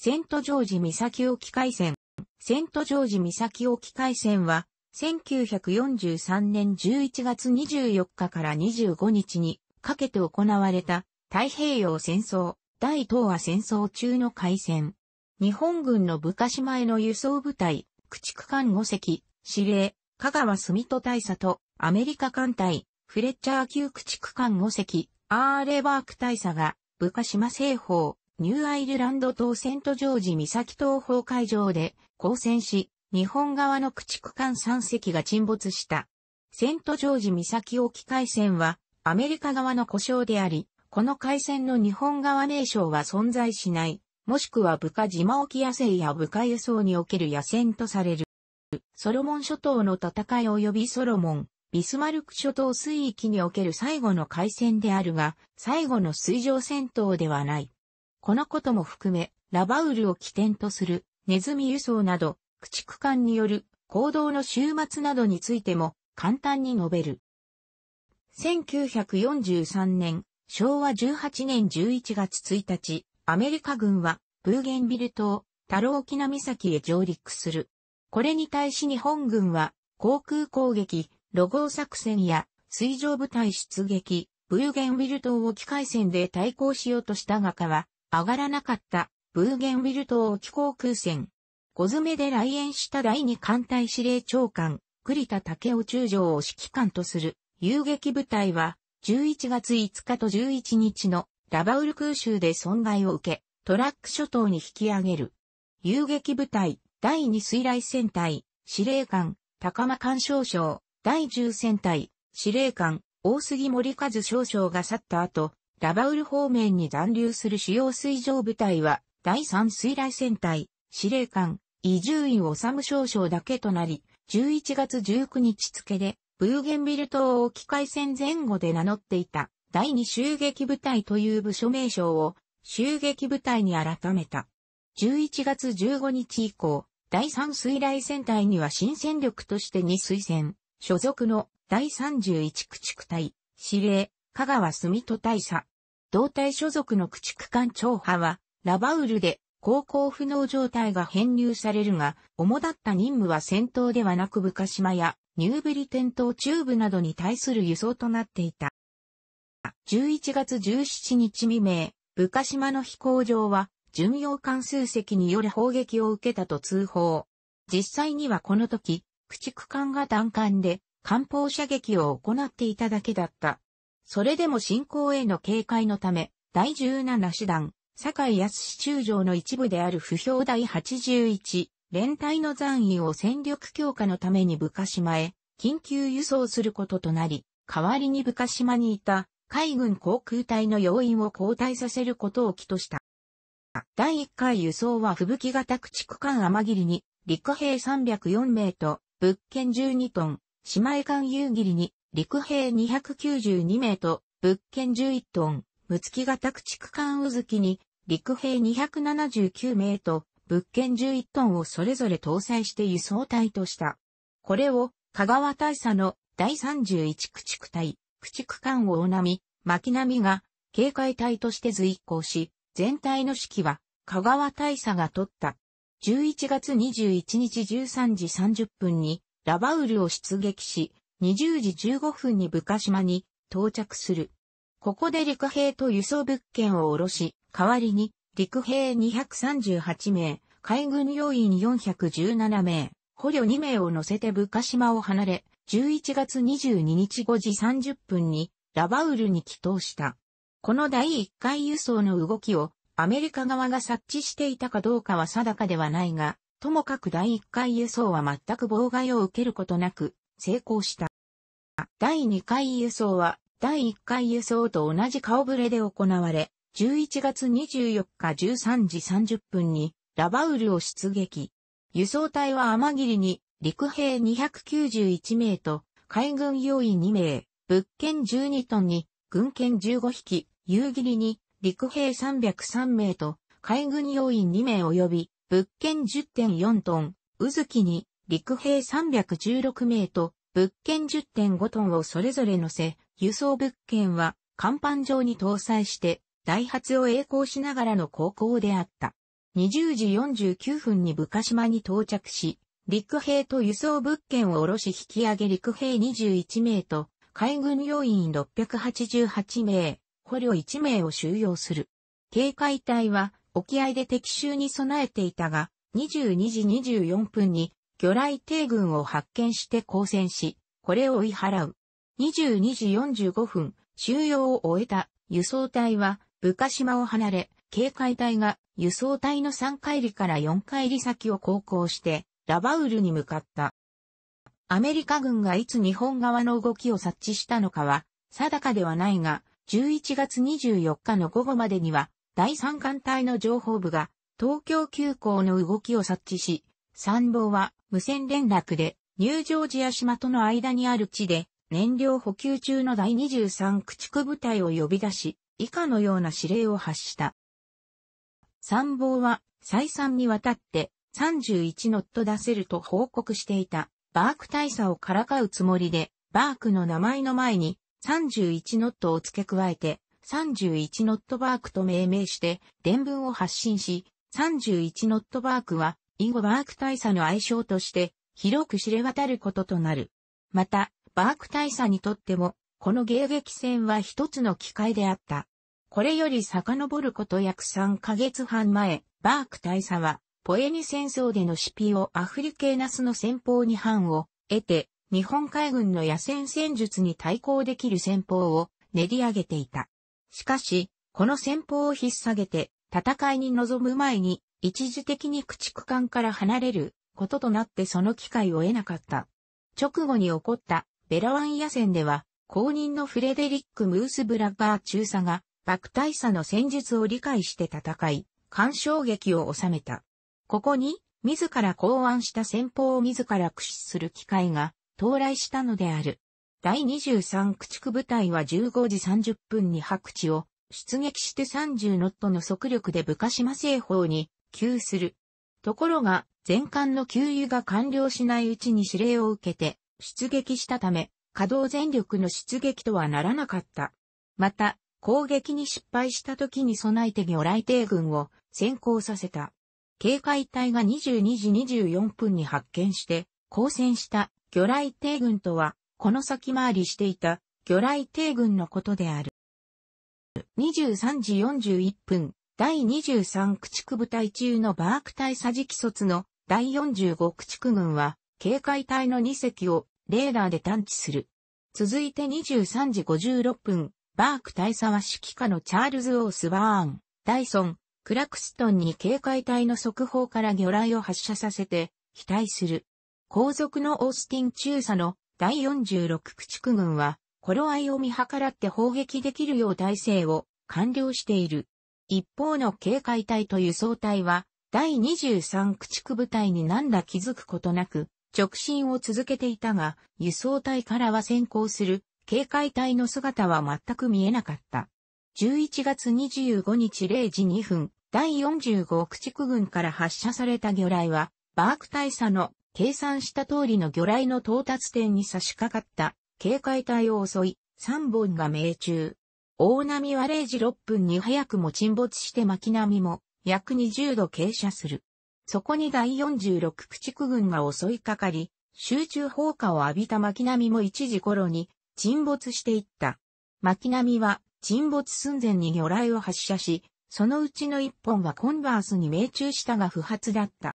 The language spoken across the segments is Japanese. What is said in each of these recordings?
セントジョージ岬沖海戦。セントジョージ岬沖海戦は、1943年11月24日から25日にかけて行われた太平洋戦争、大東亜戦争中の海戦。日本軍の部下島への輸送部隊、駆逐艦5隻、司令、香川住戸大佐とアメリカ艦隊、フレッチャー級駆逐艦5隻、アーレバーク大佐が、部下島西方、ニューアイルランド島セントジョージ岬東方海上で交戦し、日本側の駆逐艦3隻が沈没した。セントジョージ岬沖海戦はアメリカ側の故障であり、この海戦の日本側名称は存在しない、もしくは部下島沖野生や部下輸送における野戦とされる。ソロモン諸島の戦い及びソロモン、ビスマルク諸島水域における最後の海戦であるが、最後の水上戦闘ではない。このことも含め、ラバウルを起点とするネズミ輸送など、駆逐艦による行動の終末などについても簡単に述べる。1943年、昭和18年11月1日、アメリカ軍はブーゲンビル島、タロ沖キナ岬へ上陸する。これに対し日本軍は航空攻撃、ロゴ作戦や水上部隊出撃、ブーゲンビル島を機械戦で対抗しようとしたがかは上がらなかったブーゲンウィル島沖航空船。小詰めで来園した第二艦隊司令長官、栗田武雄中将を指揮官とする遊撃部隊は、11月5日と11日のラバウル空襲で損害を受け、トラック諸島に引き上げる。遊撃部隊、第二水雷戦隊、司令官、高間干渉省、第十戦隊、司令官、大杉森和少将が去った後、ラバウル方面に残留する主要水上部隊は、第3水雷戦隊、司令官、伊集院治少将だけとなり、11月19日付で、ブーゲンビル島を機械戦前後で名乗っていた、第2襲撃部隊という部署名称を、襲撃部隊に改めた。11月15日以降、第3水雷戦隊には新戦力として2推薦、所属の第31駆逐隊、司令、香川住人大佐。同体所属の駆逐艦長派は、ラバウルで航行不能状態が編入されるが、主だった任務は戦闘ではなくカ島やニューブリテン島中部などに対する輸送となっていた。11月17日未明、カ島の飛行場は、巡洋艦数隻による砲撃を受けたと通報。実際にはこの時、駆逐艦が弾艦で、艦砲射撃を行っていただけだった。それでも進行への警戒のため、第17師団、堺康中将の一部である不評第81、連隊の残位を戦力強化のために部下島へ、緊急輸送することとなり、代わりに部下島にいた、海軍航空隊の要員を交代させることを起とした。第1回輸送は吹雪型駆逐艦天霧に、陸兵304名と、物件12トン、島江艦夕霧に、陸兵292名と物件11トン、六月型駆逐艦うずきに陸兵279名と物件11トンをそれぞれ搭載して輸送隊とした。これを香川大佐の第31駆逐隊、駆逐艦大波、巻波が警戒隊として随行し、全体の指揮は香川大佐が取った。11月21日13時30分にラバウルを出撃し、20時15分に部下島に到着する。ここで陸兵と輸送物件を下ろし、代わりに陸兵238名、海軍要員417名、捕虜2名を乗せて部下島を離れ、11月22日5時30分にラバウルに帰投した。この第1回輸送の動きをアメリカ側が察知していたかどうかは定かではないが、ともかく第1回輸送は全く妨害を受けることなく、成功した。第2回輸送は、第1回輸送と同じ顔ぶれで行われ、11月24日13時30分にラバウルを出撃。輸送隊は天霧に陸兵291名と海軍要員2名、物件12トンに軍権15匹、夕霧に陸兵303名と海軍要員2名及び物件10.4トン、渦木に陸兵316名と物件10.5トンをそれぞれ乗せ、輸送物件は甲板上に搭載して、ダイハツを栄光しながらの航行であった。20時49分に部下島に到着し、陸兵と輸送物件を下ろし引き上げ陸兵21名と、海軍要員688名、捕虜1名を収容する。警戒隊は沖合で敵襲に備えていたが、22時24分に魚雷艇群を発見して交戦し、これを追い払う。22時45分、収容を終えた輸送隊は、部下島を離れ、警戒隊が輸送隊の3回りから4回り先を航行して、ラバウルに向かった。アメリカ軍がいつ日本側の動きを察知したのかは、定かではないが、11月24日の午後までには、第三艦隊の情報部が、東京急行の動きを察知し、参謀は無線連絡でニュージョージア島との間にある地で燃料補給中の第23駆逐部隊を呼び出し、以下のような指令を発した。参謀は再三にわたって31ノット出せると報告していたバーク大佐をからかうつもりで、バークの名前の前に31ノットを付け加えて、31ノットバークと命名して、伝文を発信し、31ノットバークは以ゴ・バーク大佐の愛称として広く知れ渡ることとなる。また、バーク大佐にとっても、この迎撃戦は一つの機会であった。これより遡ること約3ヶ月半前、バーク大佐は、ポエニ戦争でのシピをアフリケーナスの戦法に反を得て、日本海軍の野戦戦術に対抗できる戦法を練り上げていた。しかし、この戦法を引っ提げて、戦いに臨む前に、一時的に駆逐艦から離れることとなってその機会を得なかった。直後に起こったベラワン野戦では、後任のフレデリック・ムース・ブラッガー中佐が、爆大佐の戦術を理解して戦い、干渉劇を収めた。ここに、自ら考案した戦法を自ら駆使する機会が到来したのである。第23駆逐部隊は15時30分に白地を出撃して30ノットの速力で部下島西方に給する。ところが、全艦の給油が完了しないうちに指令を受けて、出撃したため、稼働全力の出撃とはならなかった。また、攻撃に失敗した時に備えて魚雷艇軍を先行させた。警戒隊が22時24分に発見して、交戦した魚雷艇軍とは、この先回りしていた魚雷艇軍のことである。23時41分、第23駆逐部隊中のバーク大佐直卒の第45駆逐軍は、警戒隊の2隻をレーダーで探知する。続いて23時56分、バーク大佐は指揮下のチャールズ・オースバーン、ダイソン、クラクストンに警戒隊の速報から魚雷を発射させて、期待する。後続のオースティン中佐の第46駆逐軍は、頃合いを見計らって砲撃できるよう体制を完了している。一方の警戒隊と輸送隊は、第23駆逐部隊に何ら気づくことなく、直進を続けていたが、輸送隊からは先行する警戒隊の姿は全く見えなかった。11月25日0時2分、第45駆逐軍から発射された魚雷は、バーク大佐の計算した通りの魚雷の到達点に差し掛かった警戒隊を襲い、3本が命中。大波は0時6分に早くも沈没して巻波も約20度傾斜する。そこに第46駆逐軍が襲いかかり、集中砲火を浴びた巻波も1時頃に沈没していった。巻波は沈没寸前に魚雷を発射し、そのうちの1本はコンバースに命中したが不発だった。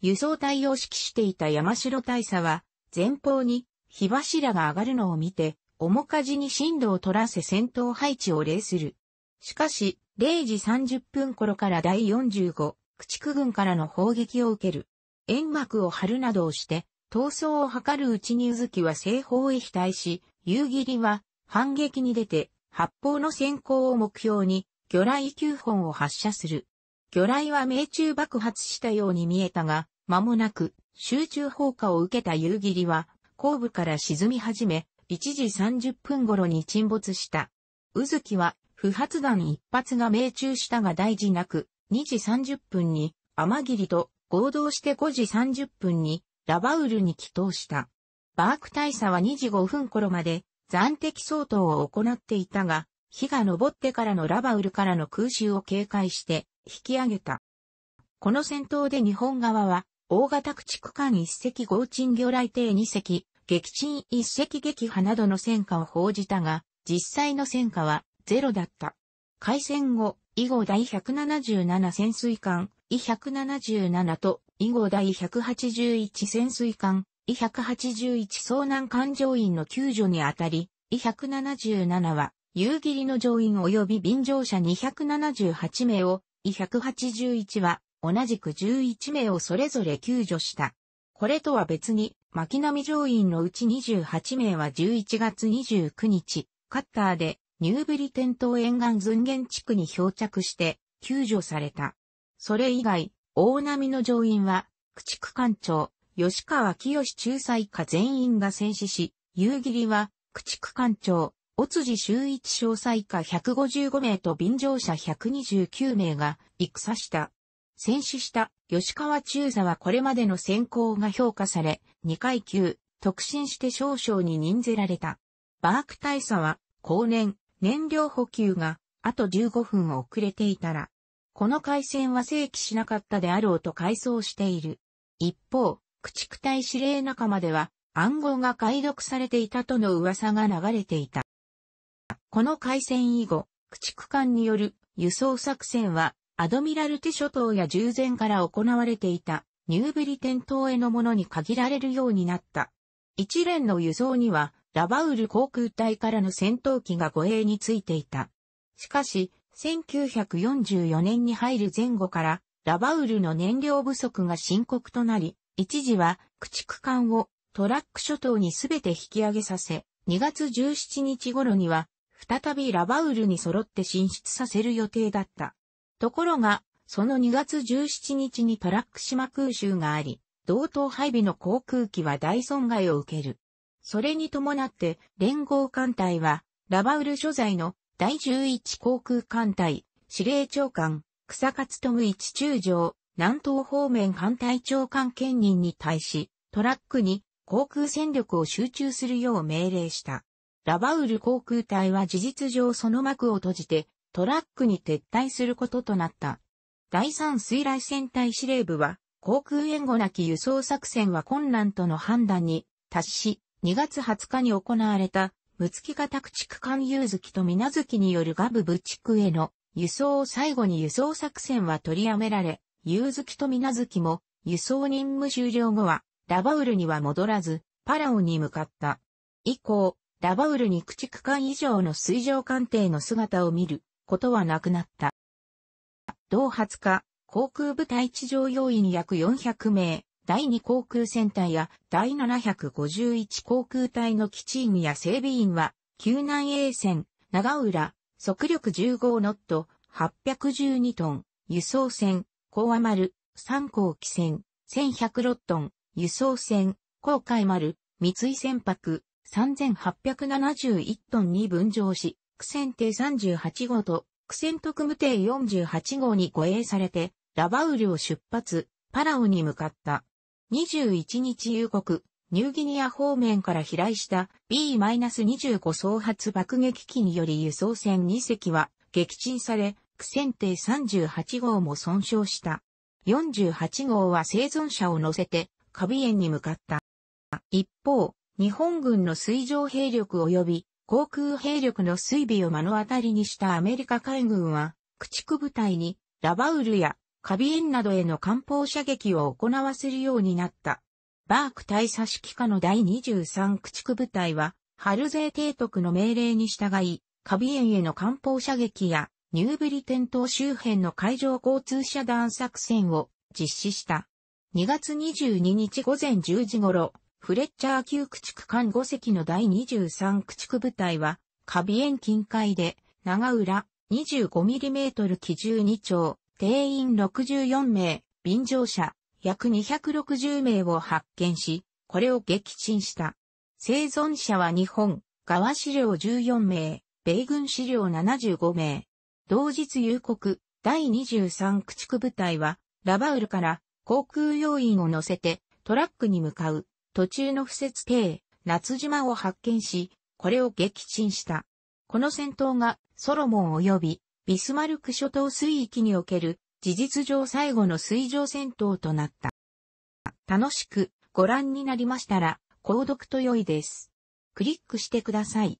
輸送隊を指揮していた山城大佐は、前方に火柱が上がるのを見て、面かじに進路を取らせ戦闘配置を礼する。しかし、0時30分頃から第45、駆逐軍からの砲撃を受ける。煙幕を張るなどをして、闘争を図るうちにうずきは西方へ飛対し、夕霧は反撃に出て、発砲の先行を目標に、魚雷9本を発射する。魚雷は命中爆発したように見えたが、間もなく集中砲火を受けた夕霧は、後部から沈み始め、1時30分頃に沈没した。宇月は不発弾一発が命中したが大事なく、2時30分に天霧と合同して5時30分にラバウルに帰投した。バーク大佐は2時5分頃まで暫定相当を行っていたが、火が昇ってからのラバウルからの空襲を警戒して引き上げた。この戦闘で日本側は大型駆逐艦1隻合鎮魚雷艇2隻、撃沈一隻撃破などの戦果を報じたが、実際の戦果はゼロだった。開戦後、以後第177潜水艦、イ177と、以後第181潜水艦、イ181遭難艦乗員の救助にあたり、イ177は、夕霧の乗員及び便乗者278名を、イ181は、同じく11名をそれぞれ救助した。これとは別に、巻波乗員のうち28名は11月29日、カッターでニューブリテン島沿岸寸限地区に漂着して救助された。それ以外、大波の乗員は、駆逐艦長、吉川清仲裁課全員が戦死し、夕霧は、駆逐艦長、尾辻周一詳細課155名と便乗者129名が、戦した。戦死した吉川中佐はこれまでの選考が評価され、2階級、特進して少々に任ぜられた。バーク大佐は、後年、燃料補給が、あと15分遅れていたら、この海戦は正規しなかったであろうと回想している。一方、駆逐隊司令仲間では、暗号が解読されていたとの噂が流れていた。この海戦以後、駆逐艦による輸送作戦はアドミラルテ諸島や従前から行われていたニューブリテン島へのものに限られるようになった。一連の輸送にはラバウル航空隊からの戦闘機が護衛についていた。しかし、1944年に入る前後からラバウルの燃料不足が深刻となり、一時は駆逐艦をトラック諸島に全て引き上げさせ、2月17日頃には再びラバウルに揃って進出させる予定だった。ところが、その2月17日にトラック島空襲があり、同等配備の航空機は大損害を受ける。それに伴って連合艦隊は、ラバウル所在の第11航空艦隊、司令長官、草勝富一中将、南東方面艦隊長官兼任に対し、トラックに航空戦力を集中するよう命令した。ラバウル航空隊は事実上その幕を閉じて、トラックに撤退することとなった。第3水雷戦隊司令部は、航空援護なき輸送作戦は困難との判断に達し、2月20日に行われた、ムツキ型駆逐艦ゆうずきとみなずきによるガブブ地区への輸送を最後に輸送作戦は取りやめられ、ゆうずきとみなずきも輸送任務終了後は、ラバウルには戻らず、パラオに向かった。以降、ラバウルに駆逐艦以上の水上艦艇の姿を見ることはなくなった。同20日、航空部隊地上要員約400名、第2航空戦隊や第751航空隊の基地員や整備員は、救難衛船、長浦、速力15ノット、812トン、輸送船、高和丸、三号機船、1106トン、輸送船、航海丸、三井船舶、3871トンに分乗し、苦戦艇38号と苦戦特務艇48号に護衛されて、ラバウルを出発、パラオに向かった。21日夕刻、ニューギニア方面から飛来した B-25 総発爆撃機により輸送船2隻は撃沈され、苦戦艇38号も損傷した。48号は生存者を乗せて、カビ園に向かった。一方、日本軍の水上兵力及び航空兵力の水尾を目の当たりにしたアメリカ海軍は、駆逐部隊にラバウルやカビエンなどへの艦砲射撃を行わせるようになった。バーク大佐指揮下の第23駆逐部隊は、ハルゼー提督の命令に従い、カビエンへの艦砲射撃や、ニューブリテン島周辺の海上交通遮断作戦を実施した。2月22日午前10時頃、フレッチャー級駆逐艦5隻の第23駆逐部隊は、カビエン近海で、長浦 25mm 機12丁、定員64名、便乗者、約260名を発見し、これを撃沈した。生存者は日本、側資料14名、米軍資料75名。同日夕刻、第23駆逐部隊は、ラバウルから航空要員を乗せてトラックに向かう途中の不設艇、夏島を発見し、これを撃沈した。この戦闘がソロモン及びビスマルク諸島水域における事実上最後の水上戦闘となった。楽しくご覧になりましたら、購読と良いです。クリックしてください。